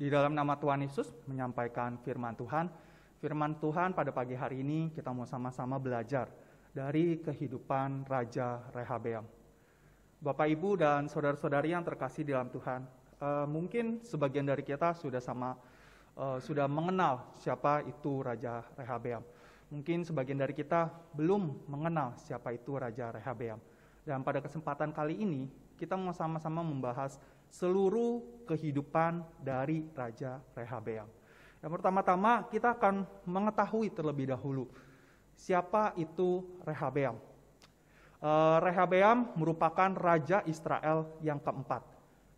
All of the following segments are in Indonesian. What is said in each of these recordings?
di dalam nama Tuhan Yesus menyampaikan firman Tuhan. Firman Tuhan pada pagi hari ini kita mau sama-sama belajar dari kehidupan Raja Rehabeam. Bapak, Ibu, dan saudara-saudari yang terkasih di dalam Tuhan, uh, mungkin sebagian dari kita sudah sama uh, sudah mengenal siapa itu Raja Rehabeam. Mungkin sebagian dari kita belum mengenal siapa itu Raja Rehabeam. Dan pada kesempatan kali ini kita mau sama-sama membahas seluruh kehidupan dari Raja Rehabeam. Yang pertama-tama kita akan mengetahui terlebih dahulu siapa itu Rehabeam. Eh, Rehabeam merupakan raja Israel yang keempat.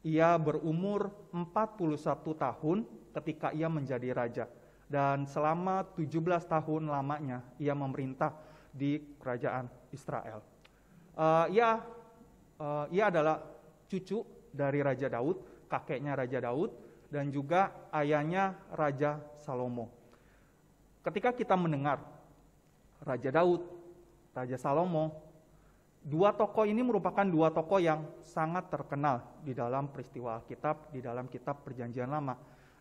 Ia berumur 41 tahun ketika ia menjadi raja dan selama 17 tahun lamanya ia memerintah di kerajaan Israel. Uh, ia uh, ia adalah cucu dari Raja Daud, kakeknya Raja Daud, dan juga ayahnya Raja Salomo. Ketika kita mendengar Raja Daud, Raja Salomo, dua tokoh ini merupakan dua tokoh yang sangat terkenal di dalam peristiwa Alkitab, di dalam kitab Perjanjian Lama.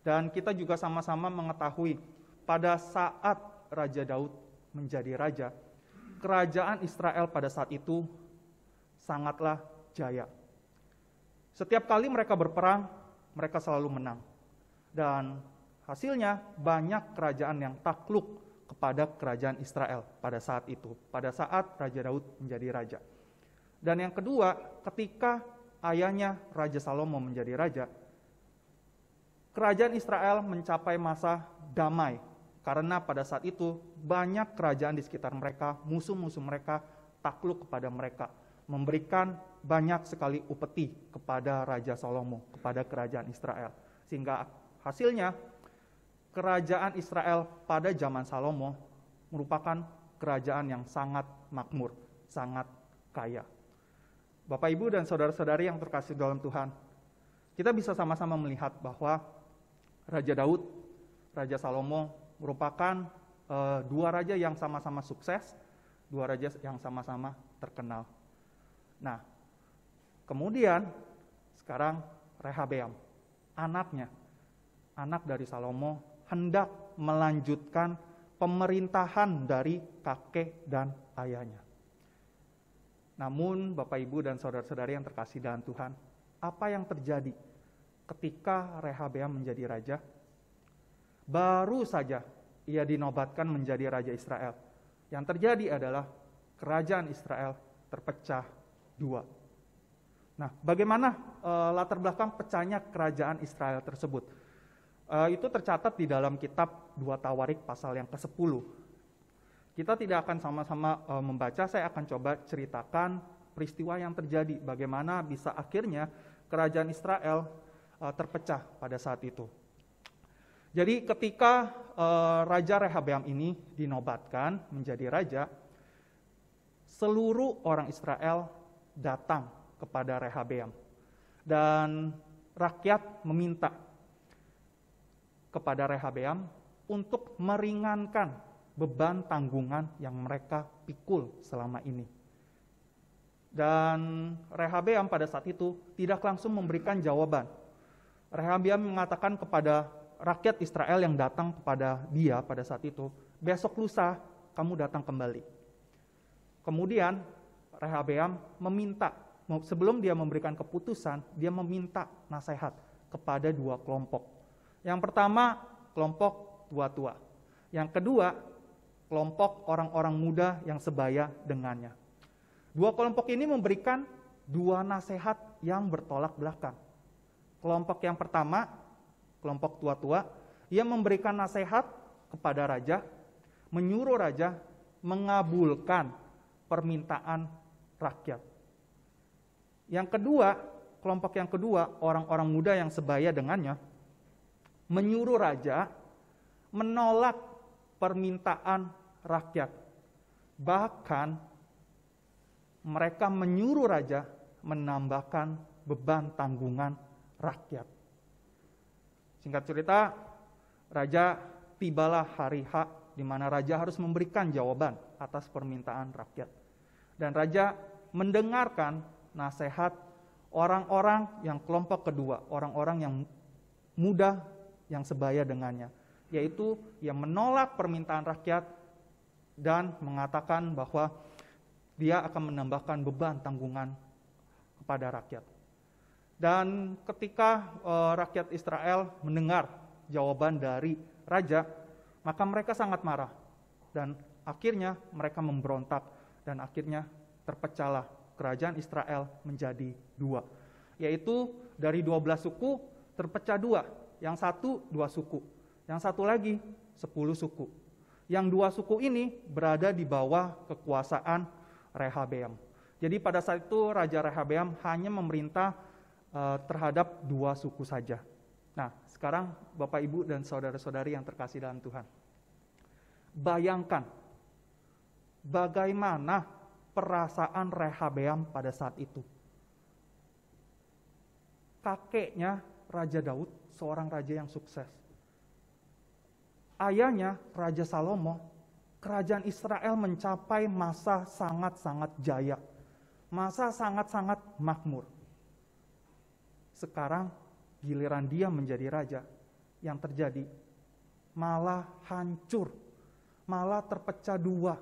Dan kita juga sama-sama mengetahui pada saat Raja Daud menjadi raja, kerajaan Israel pada saat itu sangatlah jaya. Setiap kali mereka berperang, mereka selalu menang. Dan hasilnya banyak kerajaan yang takluk kepada kerajaan Israel pada saat itu, pada saat Raja Daud menjadi raja. Dan yang kedua, ketika ayahnya Raja Salomo menjadi raja, kerajaan Israel mencapai masa damai karena pada saat itu banyak kerajaan di sekitar mereka, musuh-musuh mereka takluk kepada mereka memberikan banyak sekali upeti kepada Raja Salomo, kepada kerajaan Israel. Sehingga hasilnya kerajaan Israel pada zaman Salomo merupakan kerajaan yang sangat makmur, sangat kaya. Bapak Ibu dan saudara-saudari yang terkasih dalam Tuhan, kita bisa sama-sama melihat bahwa Raja Daud, Raja Salomo merupakan eh, dua raja yang sama-sama sukses, dua raja yang sama-sama terkenal Nah, kemudian sekarang Rehabeam, anaknya, anak dari Salomo, hendak melanjutkan pemerintahan dari kakek dan ayahnya. Namun, Bapak, Ibu, dan saudara-saudari yang terkasih dalam Tuhan, apa yang terjadi ketika Rehabeam menjadi raja? Baru saja ia dinobatkan menjadi raja Israel. Yang terjadi adalah kerajaan Israel terpecah dua. Nah, bagaimana uh, latar belakang pecahnya kerajaan Israel tersebut? Uh, itu tercatat di dalam kitab dua Tawarik pasal yang ke-10. Kita tidak akan sama-sama uh, membaca, saya akan coba ceritakan peristiwa yang terjadi, bagaimana bisa akhirnya kerajaan Israel uh, terpecah pada saat itu. Jadi ketika uh, Raja Rehabeam ini dinobatkan menjadi raja, seluruh orang Israel datang kepada Rehabeam. Dan rakyat meminta kepada Rehabeam untuk meringankan beban tanggungan yang mereka pikul selama ini. Dan Rehabeam pada saat itu tidak langsung memberikan jawaban. Rehabeam mengatakan kepada rakyat Israel yang datang kepada dia pada saat itu, besok lusa kamu datang kembali. Kemudian Rehabeam meminta, sebelum dia memberikan keputusan, dia meminta nasihat kepada dua kelompok. Yang pertama, kelompok tua-tua. Yang kedua, kelompok orang-orang muda yang sebaya dengannya. Dua kelompok ini memberikan dua nasihat yang bertolak belakang. Kelompok yang pertama, kelompok tua-tua, ia memberikan nasihat kepada raja, menyuruh raja mengabulkan permintaan rakyat. Yang kedua, kelompok yang kedua, orang-orang muda yang sebaya dengannya, menyuruh raja menolak permintaan rakyat. Bahkan mereka menyuruh raja menambahkan beban tanggungan rakyat. Singkat cerita, raja tibalah hari H di mana raja harus memberikan jawaban atas permintaan rakyat. Dan raja mendengarkan nasihat orang-orang yang kelompok kedua, orang-orang yang muda yang sebaya dengannya, yaitu yang menolak permintaan rakyat dan mengatakan bahwa dia akan menambahkan beban tanggungan kepada rakyat. Dan ketika e, rakyat Israel mendengar jawaban dari raja, maka mereka sangat marah dan akhirnya mereka memberontak dan akhirnya terpecahlah kerajaan Israel menjadi dua, yaitu dari dua belas suku terpecah dua, yang satu dua suku, yang satu lagi sepuluh suku. Yang dua suku ini berada di bawah kekuasaan Rehabeam. Jadi pada saat itu Raja Rehabeam hanya memerintah eh, terhadap dua suku saja. Nah, sekarang Bapak Ibu dan saudara-saudari yang terkasih dalam Tuhan. Bayangkan bagaimana perasaan Rehabeam pada saat itu. Kakeknya Raja Daud, seorang raja yang sukses. Ayahnya Raja Salomo, kerajaan Israel mencapai masa sangat-sangat jaya. Masa sangat-sangat makmur. Sekarang giliran dia menjadi raja. Yang terjadi malah hancur, malah terpecah dua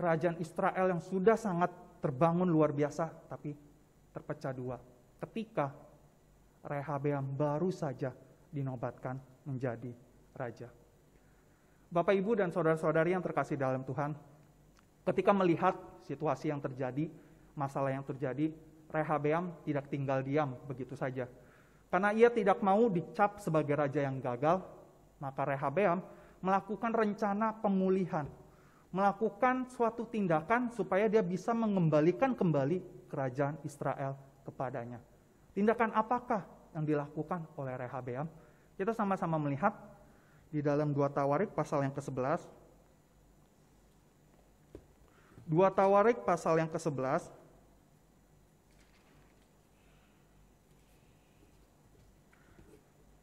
kerajaan Israel yang sudah sangat terbangun luar biasa, tapi terpecah dua. Ketika Rehabeam baru saja dinobatkan menjadi raja. Bapak, Ibu, dan saudara-saudari yang terkasih dalam Tuhan, ketika melihat situasi yang terjadi, masalah yang terjadi, Rehabeam tidak tinggal diam begitu saja. Karena ia tidak mau dicap sebagai raja yang gagal, maka Rehabeam melakukan rencana pemulihan melakukan suatu tindakan supaya dia bisa mengembalikan kembali kerajaan Israel kepadanya. Tindakan apakah yang dilakukan oleh Rehabeam? Kita sama-sama melihat di dalam dua Tawarik pasal yang ke-11. Dua Tawarik pasal yang ke-11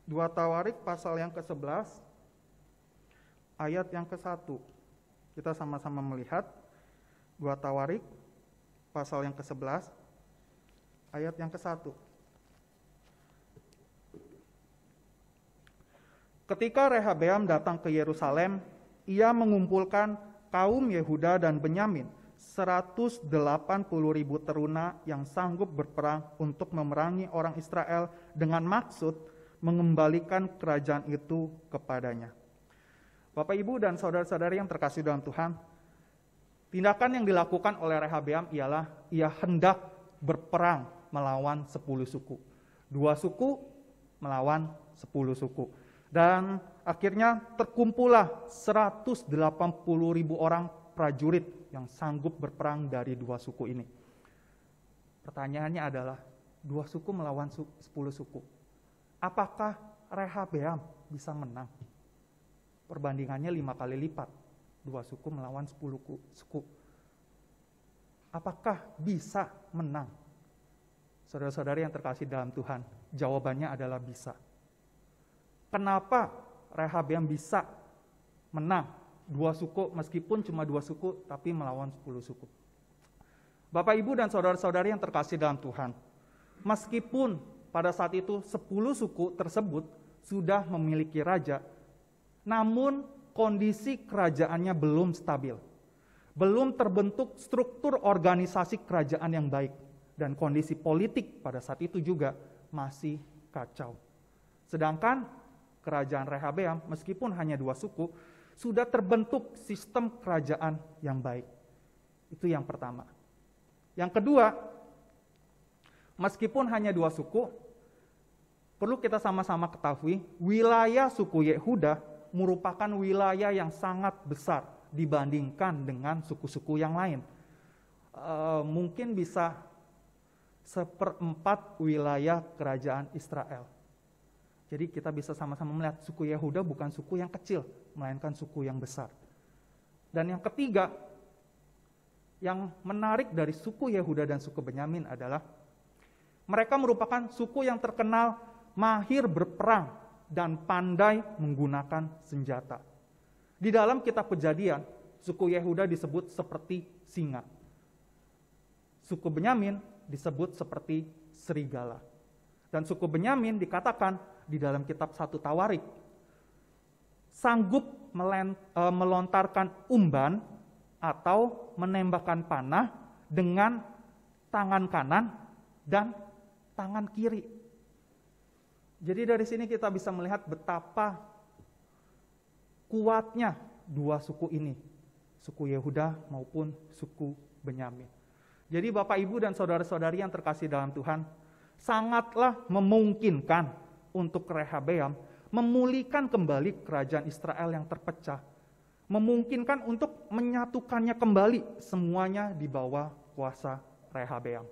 Dua Tawarik pasal yang ke-11 ayat yang ke-1 kita sama-sama melihat dua Tawarik pasal yang ke-11 ayat yang ke-1. Ketika Rehabeam datang ke Yerusalem, ia mengumpulkan kaum Yehuda dan Benyamin, 180 ribu teruna yang sanggup berperang untuk memerangi orang Israel dengan maksud mengembalikan kerajaan itu kepadanya. Bapak Ibu dan saudara-saudari yang terkasih dalam Tuhan, tindakan yang dilakukan oleh Rehabeam ialah ia hendak berperang melawan sepuluh suku. Dua suku melawan sepuluh suku. Dan akhirnya terkumpullah 180 ribu orang prajurit yang sanggup berperang dari dua suku ini. Pertanyaannya adalah, dua suku melawan sepuluh 10 suku. Apakah Rehabeam bisa menang? Perbandingannya lima kali lipat. Dua suku melawan sepuluh suku. Apakah bisa menang? saudara saudara yang terkasih dalam Tuhan, jawabannya adalah bisa. Kenapa Rehab yang bisa menang dua suku meskipun cuma dua suku tapi melawan sepuluh suku? Bapak, Ibu, dan saudara-saudari yang terkasih dalam Tuhan, meskipun pada saat itu sepuluh suku tersebut sudah memiliki raja, namun kondisi kerajaannya belum stabil. Belum terbentuk struktur organisasi kerajaan yang baik dan kondisi politik pada saat itu juga masih kacau. Sedangkan kerajaan Rehabeam meskipun hanya dua suku sudah terbentuk sistem kerajaan yang baik. Itu yang pertama. Yang kedua, meskipun hanya dua suku, perlu kita sama-sama ketahui wilayah suku Yehuda merupakan wilayah yang sangat besar dibandingkan dengan suku-suku yang lain. E, mungkin bisa seperempat wilayah kerajaan Israel. Jadi kita bisa sama-sama melihat suku Yehuda bukan suku yang kecil, melainkan suku yang besar. Dan yang ketiga, yang menarik dari suku Yehuda dan suku Benyamin adalah mereka merupakan suku yang terkenal mahir berperang dan pandai menggunakan senjata. Di dalam kitab kejadian, suku Yehuda disebut seperti singa. Suku Benyamin disebut seperti serigala. Dan suku Benyamin dikatakan di dalam kitab satu Tawarik sanggup e, melontarkan umban atau menembakkan panah dengan tangan kanan dan tangan kiri. Jadi dari sini kita bisa melihat betapa kuatnya dua suku ini, suku Yehuda maupun suku Benyamin. Jadi Bapak Ibu dan saudara-saudari yang terkasih dalam Tuhan, sangatlah memungkinkan untuk Rehabeam memulihkan kembali kerajaan Israel yang terpecah, memungkinkan untuk menyatukannya kembali semuanya di bawah kuasa Rehabeam.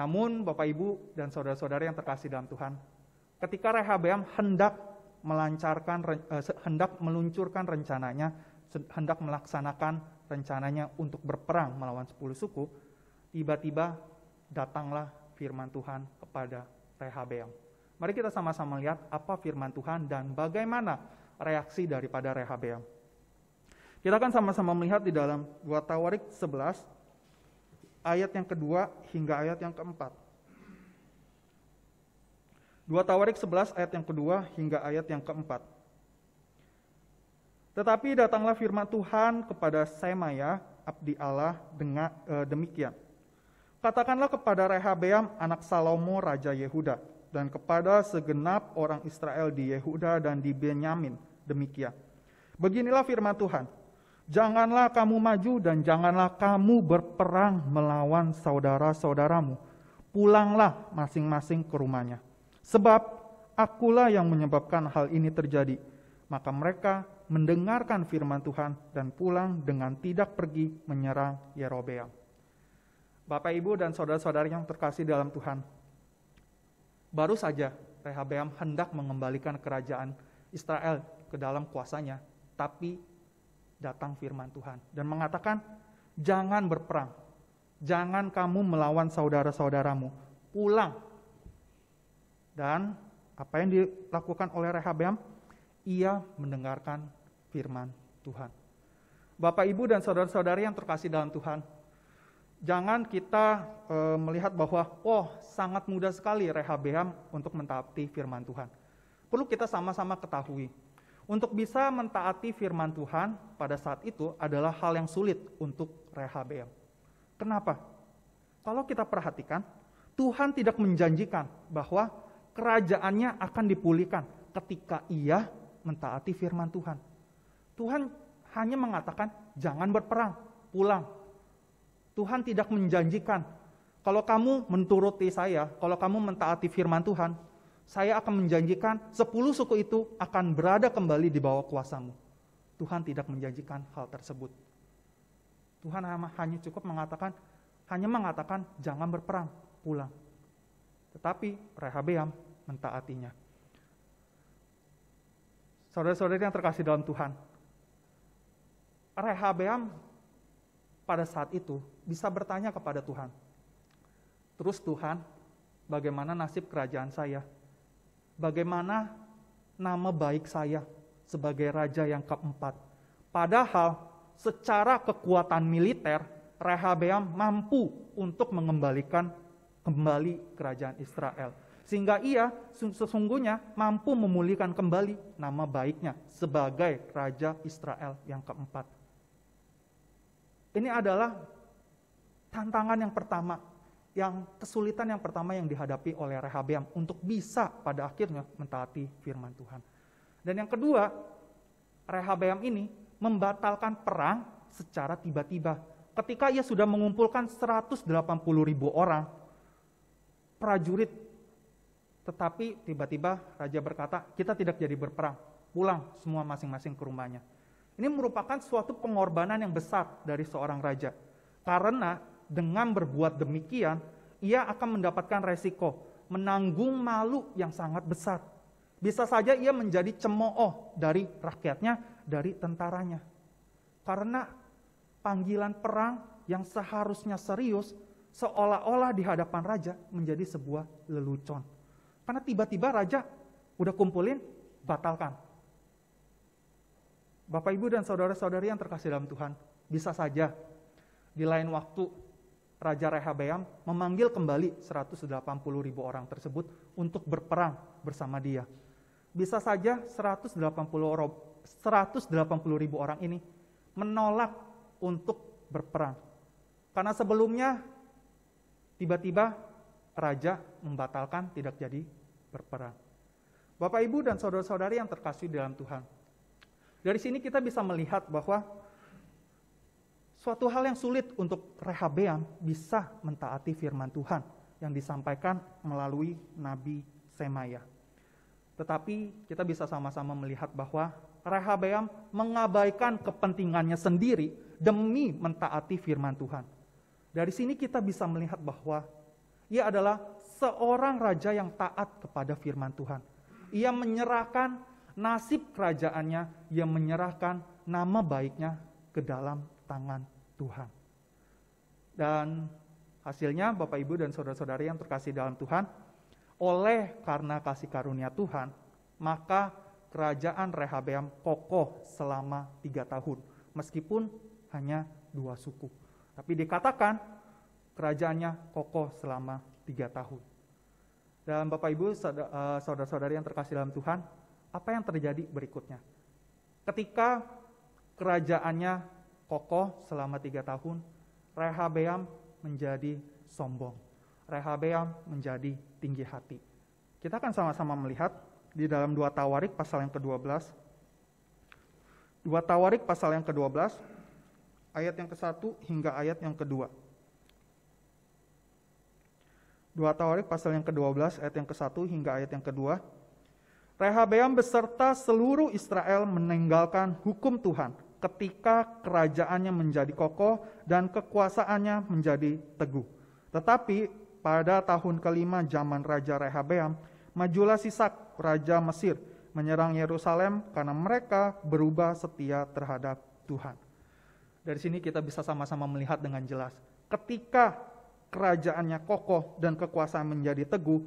Namun Bapak Ibu dan saudara-saudara yang terkasih dalam Tuhan, ketika Rehabeam hendak melancarkan eh, hendak meluncurkan rencananya, hendak melaksanakan rencananya untuk berperang melawan 10 suku, tiba-tiba datanglah firman Tuhan kepada Rehabeam. Mari kita sama-sama lihat apa firman Tuhan dan bagaimana reaksi daripada Rehabeam. Kita akan sama-sama melihat di dalam 2 Tawarik 11 ayat yang kedua hingga ayat yang keempat. Dua Tawarik 11 ayat yang kedua hingga ayat yang keempat. Tetapi datanglah firman Tuhan kepada Semaya, abdi Allah, dengan, e, demikian. Katakanlah kepada Rehabeam, anak Salomo, Raja Yehuda, dan kepada segenap orang Israel di Yehuda dan di Benyamin, demikian. Beginilah firman Tuhan, Janganlah kamu maju dan janganlah kamu berperang melawan saudara-saudaramu. Pulanglah masing-masing ke rumahnya. Sebab akulah yang menyebabkan hal ini terjadi. Maka mereka mendengarkan firman Tuhan dan pulang dengan tidak pergi menyerang Yerobeam. Bapak, Ibu, dan saudara-saudara yang terkasih dalam Tuhan, baru saja Rehabeam hendak mengembalikan kerajaan Israel ke dalam kuasanya, tapi datang firman Tuhan dan mengatakan, "Jangan berperang. Jangan kamu melawan saudara-saudaramu. Pulang." Dan apa yang dilakukan oleh Rehabeam? Ia mendengarkan firman Tuhan. Bapak, Ibu, dan saudara-saudari yang terkasih dalam Tuhan, jangan kita e, melihat bahwa, oh, sangat mudah sekali Rehabeam untuk mentaati firman Tuhan. Perlu kita sama-sama ketahui untuk bisa mentaati firman Tuhan pada saat itu adalah hal yang sulit untuk Rehabeam. Kenapa? Kalau kita perhatikan, Tuhan tidak menjanjikan bahwa kerajaannya akan dipulihkan ketika ia mentaati firman Tuhan. Tuhan hanya mengatakan, "Jangan berperang, pulang." Tuhan tidak menjanjikan, "Kalau kamu menturuti saya, kalau kamu mentaati firman Tuhan, saya akan menjanjikan sepuluh suku itu akan berada kembali di bawah kuasamu. Tuhan tidak menjanjikan hal tersebut. Tuhan hanya cukup mengatakan, hanya mengatakan jangan berperang, pulang. Tetapi Rehabeam mentaatinya. saudara saudara yang terkasih dalam Tuhan, Rehabeam pada saat itu bisa bertanya kepada Tuhan, terus Tuhan, bagaimana nasib kerajaan saya? bagaimana nama baik saya sebagai raja yang keempat. Padahal secara kekuatan militer, Rehabeam mampu untuk mengembalikan kembali kerajaan Israel. Sehingga ia sesungguhnya mampu memulihkan kembali nama baiknya sebagai Raja Israel yang keempat. Ini adalah tantangan yang pertama yang kesulitan yang pertama yang dihadapi oleh Rehabeam untuk bisa pada akhirnya mentaati firman Tuhan. Dan yang kedua, Rehabeam ini membatalkan perang secara tiba-tiba. Ketika ia sudah mengumpulkan 180 ribu orang, prajurit, tetapi tiba-tiba raja berkata, kita tidak jadi berperang, pulang semua masing-masing ke rumahnya. Ini merupakan suatu pengorbanan yang besar dari seorang raja. Karena dengan berbuat demikian, ia akan mendapatkan resiko, menanggung malu yang sangat besar. Bisa saja ia menjadi cemooh dari rakyatnya, dari tentaranya. Karena panggilan perang yang seharusnya serius, seolah-olah di hadapan raja menjadi sebuah lelucon. Karena tiba-tiba raja udah kumpulin, batalkan. Bapak, Ibu, dan saudara-saudari yang terkasih dalam Tuhan, bisa saja di lain waktu Raja Rehabeam memanggil kembali 180 ribu orang tersebut untuk berperang bersama dia. Bisa saja 180, ribu orang ini menolak untuk berperang. Karena sebelumnya tiba-tiba raja membatalkan tidak jadi berperang. Bapak, Ibu, dan saudara-saudari yang terkasih dalam Tuhan. Dari sini kita bisa melihat bahwa suatu hal yang sulit untuk Rehabeam bisa mentaati firman Tuhan yang disampaikan melalui Nabi Semaya. Tetapi kita bisa sama-sama melihat bahwa Rehabeam mengabaikan kepentingannya sendiri demi mentaati firman Tuhan. Dari sini kita bisa melihat bahwa ia adalah seorang raja yang taat kepada firman Tuhan. Ia menyerahkan nasib kerajaannya, ia menyerahkan nama baiknya ke dalam tangan Tuhan. Dan hasilnya Bapak Ibu dan saudara-saudari yang terkasih dalam Tuhan, oleh karena kasih karunia Tuhan, maka kerajaan Rehabeam kokoh selama tiga tahun, meskipun hanya dua suku. Tapi dikatakan kerajaannya kokoh selama tiga tahun. Dan Bapak Ibu, eh, saudara-saudari yang terkasih dalam Tuhan, apa yang terjadi berikutnya? Ketika kerajaannya kokoh selama tiga tahun, Rehabeam menjadi sombong. Rehabeam menjadi tinggi hati. Kita akan sama-sama melihat di dalam dua Tawarik pasal yang ke-12. Dua Tawarik pasal yang ke-12, ayat yang ke-1 hingga ayat yang ke-2. Dua Tawarik pasal yang ke-12, ayat yang ke-1 hingga ayat yang ke-2. Rehabeam beserta seluruh Israel meninggalkan hukum Tuhan, ketika kerajaannya menjadi kokoh dan kekuasaannya menjadi teguh. Tetapi pada tahun kelima zaman Raja Rehabeam, majulah Sisak, Raja Mesir, menyerang Yerusalem karena mereka berubah setia terhadap Tuhan. Dari sini kita bisa sama-sama melihat dengan jelas, ketika kerajaannya kokoh dan kekuasaan menjadi teguh,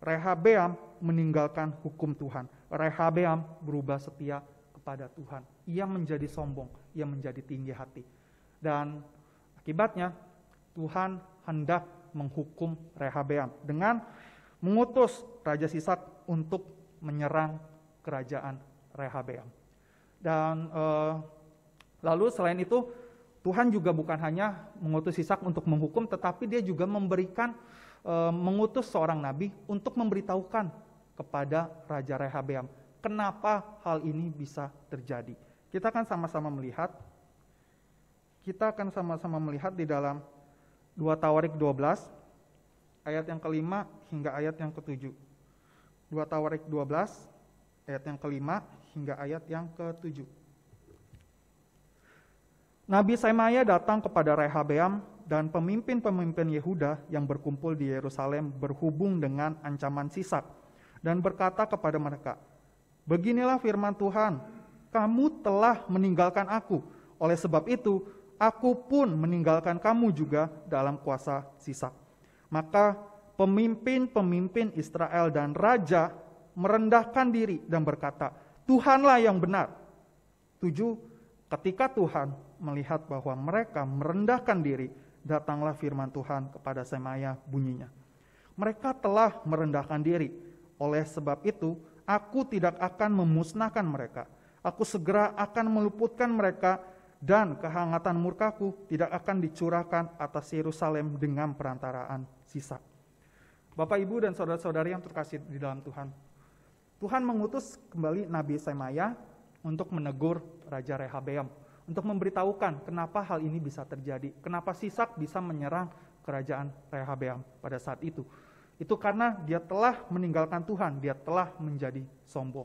Rehabeam meninggalkan hukum Tuhan. Rehabeam berubah setia pada Tuhan. Ia menjadi sombong, ia menjadi tinggi hati. Dan akibatnya Tuhan hendak menghukum Rehabeam dengan mengutus Raja Sisak untuk menyerang kerajaan Rehabeam. Dan eh, lalu selain itu Tuhan juga bukan hanya mengutus Sisak untuk menghukum, tetapi dia juga memberikan e, mengutus seorang nabi untuk memberitahukan kepada Raja Rehabeam Kenapa hal ini bisa terjadi? Kita akan sama-sama melihat kita akan sama-sama melihat di dalam 2 Tawarik 12 ayat yang kelima hingga ayat yang ketujuh. 2 Tawarik 12 ayat yang kelima hingga ayat yang ketujuh. Nabi Semaya datang kepada Rehabeam dan pemimpin-pemimpin Yehuda yang berkumpul di Yerusalem berhubung dengan ancaman Sisak dan berkata kepada mereka, Beginilah firman Tuhan, kamu telah meninggalkan aku. Oleh sebab itu, aku pun meninggalkan kamu juga dalam kuasa sisa Maka pemimpin-pemimpin Israel dan raja merendahkan diri dan berkata, Tuhanlah yang benar. Tujuh, ketika Tuhan melihat bahwa mereka merendahkan diri, datanglah firman Tuhan kepada Semaya bunyinya. Mereka telah merendahkan diri. Oleh sebab itu, Aku tidak akan memusnahkan mereka. Aku segera akan meluputkan mereka dan kehangatan murkaku tidak akan dicurahkan atas Yerusalem dengan perantaraan sisa. Bapak, Ibu, dan saudara-saudari yang terkasih di dalam Tuhan. Tuhan mengutus kembali Nabi Semaya untuk menegur Raja Rehabeam, untuk memberitahukan kenapa hal ini bisa terjadi, kenapa Sisak bisa menyerang kerajaan Rehabeam pada saat itu. Itu karena dia telah meninggalkan Tuhan, dia telah menjadi sombong.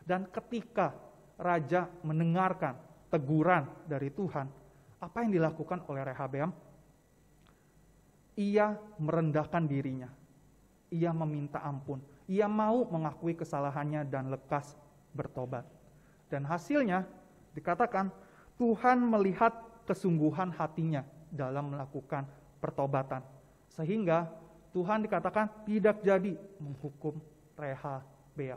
Dan ketika raja mendengarkan teguran dari Tuhan, apa yang dilakukan oleh Rehabeam? Ia merendahkan dirinya. Ia meminta ampun. Ia mau mengakui kesalahannya dan lekas bertobat. Dan hasilnya dikatakan Tuhan melihat kesungguhan hatinya dalam melakukan pertobatan. Sehingga Tuhan dikatakan tidak jadi menghukum Rehabeam.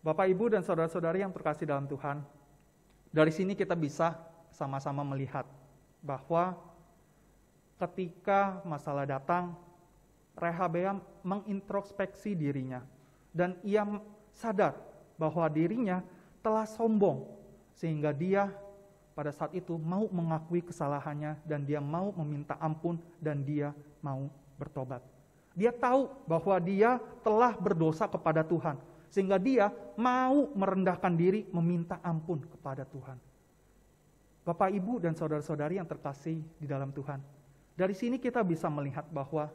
Bapak, Ibu, dan saudara-saudari yang terkasih dalam Tuhan, dari sini kita bisa sama-sama melihat bahwa ketika masalah datang, Rehabeam mengintrospeksi dirinya dan ia sadar bahwa dirinya telah sombong sehingga dia pada saat itu mau mengakui kesalahannya dan dia mau meminta ampun dan dia mau bertobat. Dia tahu bahwa dia telah berdosa kepada Tuhan, sehingga dia mau merendahkan diri meminta ampun kepada Tuhan. Bapak, Ibu, dan saudara-saudari yang terkasih di dalam Tuhan, dari sini kita bisa melihat bahwa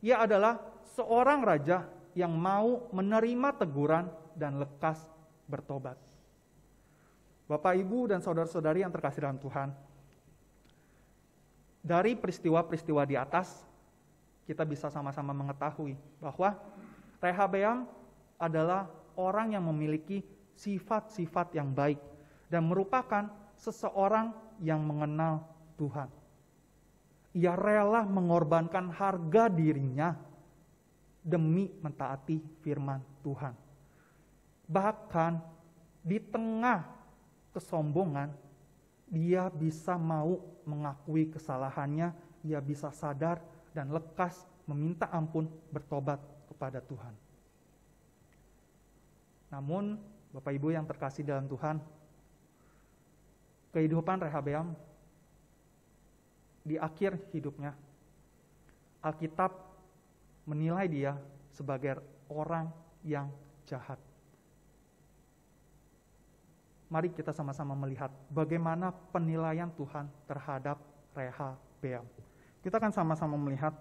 ia adalah seorang raja yang mau menerima teguran dan lekas bertobat. Bapak, Ibu, dan saudara-saudari yang terkasih dalam Tuhan, dari peristiwa-peristiwa di atas, kita bisa sama-sama mengetahui bahwa Rehabeam adalah orang yang memiliki sifat-sifat yang baik dan merupakan seseorang yang mengenal Tuhan. Ia rela mengorbankan harga dirinya demi mentaati firman Tuhan. Bahkan di tengah kesombongan, dia bisa mau mengakui kesalahannya, dia bisa sadar dan lekas meminta ampun bertobat kepada Tuhan. Namun, Bapak Ibu yang terkasih dalam Tuhan, kehidupan Rehabeam di akhir hidupnya, Alkitab menilai dia sebagai orang yang jahat. Mari kita sama-sama melihat bagaimana penilaian Tuhan terhadap Rehabeam. Kita akan sama-sama melihat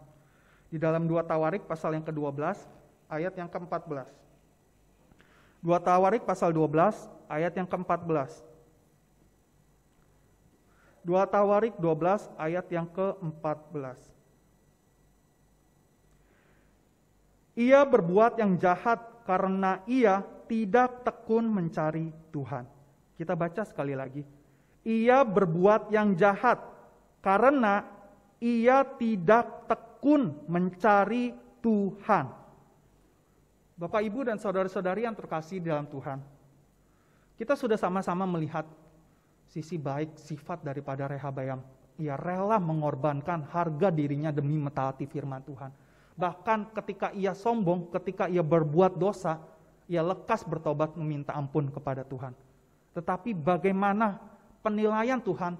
di dalam dua Tawarik pasal yang ke-12 ayat yang ke-14. Dua Tawarik pasal 12 ayat yang ke-14. Dua Tawarik 12 ayat yang ke-14. Ia berbuat yang jahat karena ia tidak tekun mencari Tuhan. Kita baca sekali lagi. Ia berbuat yang jahat karena ia tidak tekun mencari Tuhan. Bapak, Ibu, dan saudara-saudari yang terkasih dalam Tuhan, kita sudah sama-sama melihat sisi baik sifat daripada Rehabayam. Ia rela mengorbankan harga dirinya demi metalati firman Tuhan. Bahkan ketika ia sombong, ketika ia berbuat dosa, ia lekas bertobat meminta ampun kepada Tuhan. Tetapi bagaimana penilaian Tuhan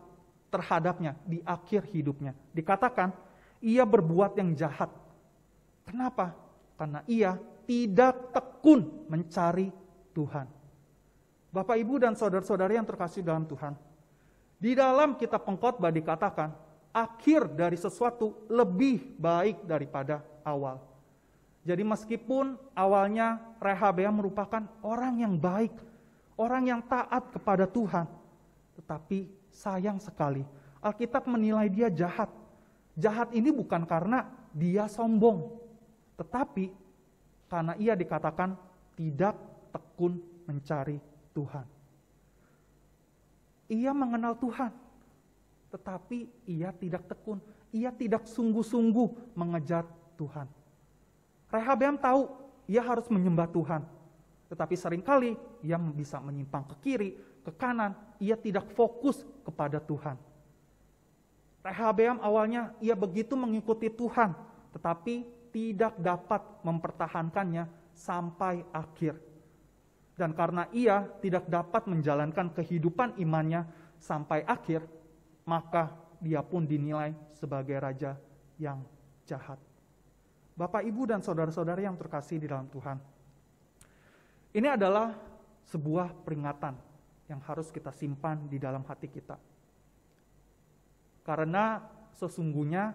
terhadapnya di akhir hidupnya. Dikatakan, ia berbuat yang jahat. Kenapa? Karena ia tidak tekun mencari Tuhan. Bapak, Ibu, dan saudara-saudari yang terkasih dalam Tuhan. Di dalam kitab pengkhotbah dikatakan, akhir dari sesuatu lebih baik daripada awal. Jadi meskipun awalnya Rehabea merupakan orang yang baik, orang yang taat kepada Tuhan, tetapi sayang sekali, Alkitab menilai dia jahat. Jahat ini bukan karena dia sombong, tetapi karena ia dikatakan tidak tekun mencari Tuhan. Ia mengenal Tuhan, tetapi ia tidak tekun, ia tidak sungguh-sungguh mengejar Tuhan. Rehabeam tahu ia harus menyembah Tuhan, tetapi seringkali ia bisa menyimpang ke kiri, ke kanan, ia tidak fokus kepada Tuhan. Rehabeam awalnya ia begitu mengikuti Tuhan, tetapi tidak dapat mempertahankannya sampai akhir. Dan karena ia tidak dapat menjalankan kehidupan imannya sampai akhir, maka dia pun dinilai sebagai raja yang jahat. Bapak, Ibu, dan saudara saudara yang terkasih di dalam Tuhan. Ini adalah sebuah peringatan yang harus kita simpan di dalam hati kita. Karena sesungguhnya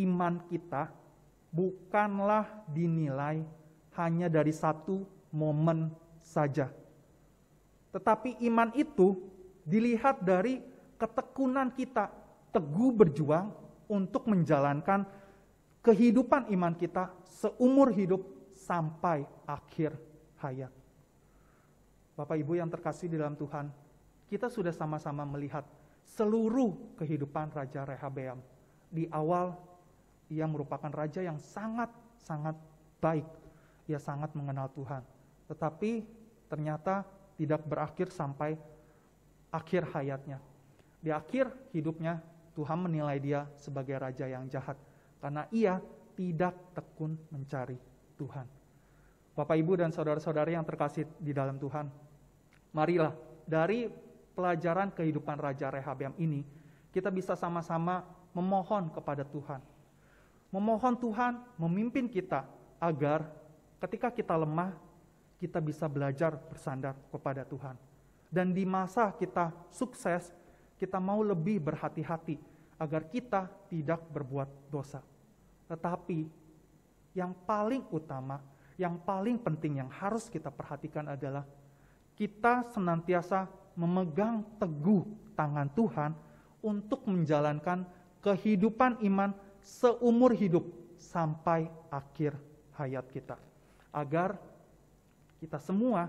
iman kita bukanlah dinilai hanya dari satu momen saja. Tetapi iman itu dilihat dari ketekunan kita, teguh berjuang untuk menjalankan kehidupan iman kita seumur hidup sampai akhir hayat. Bapak Ibu yang terkasih di dalam Tuhan, kita sudah sama-sama melihat seluruh kehidupan Raja Rehabeam. Di awal, ia merupakan raja yang sangat-sangat baik. Ia sangat mengenal Tuhan. Tetapi ternyata tidak berakhir sampai akhir hayatnya. Di akhir hidupnya, Tuhan menilai dia sebagai raja yang jahat. Karena ia tidak tekun mencari Tuhan. Bapak, Ibu, dan saudara-saudari yang terkasih di dalam Tuhan, Marilah dari pelajaran kehidupan Raja Rehabeam ini, kita bisa sama-sama memohon kepada Tuhan. Memohon Tuhan memimpin kita agar ketika kita lemah, kita bisa belajar bersandar kepada Tuhan. Dan di masa kita sukses, kita mau lebih berhati-hati agar kita tidak berbuat dosa. Tetapi yang paling utama, yang paling penting yang harus kita perhatikan adalah kita senantiasa memegang teguh tangan Tuhan untuk menjalankan kehidupan iman seumur hidup sampai akhir hayat kita. Agar kita semua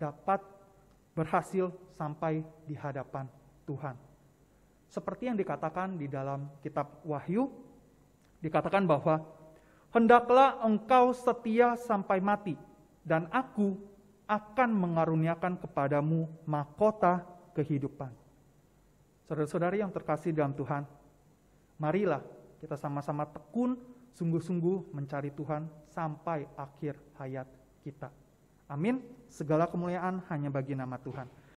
dapat berhasil sampai di hadapan Tuhan. Seperti yang dikatakan di dalam kitab Wahyu, dikatakan bahwa hendaklah engkau setia sampai mati dan aku akan mengaruniakan kepadamu mahkota kehidupan. Saudara-saudari yang terkasih dalam Tuhan, marilah kita sama-sama tekun sungguh-sungguh mencari Tuhan sampai akhir hayat kita. Amin. Segala kemuliaan hanya bagi nama Tuhan.